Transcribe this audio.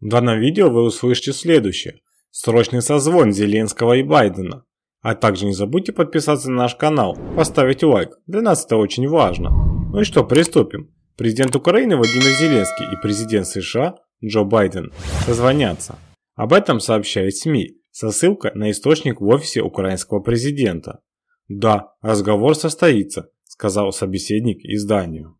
В данном видео вы услышите следующее. Срочный созвон Зеленского и Байдена. А также не забудьте подписаться на наш канал, поставить лайк, для нас это очень важно. Ну и что, приступим. Президент Украины Владимир Зеленский и президент США Джо Байден созвонятся. Об этом сообщает СМИ со ссылкой на источник в офисе украинского президента. «Да, разговор состоится», – сказал собеседник изданию.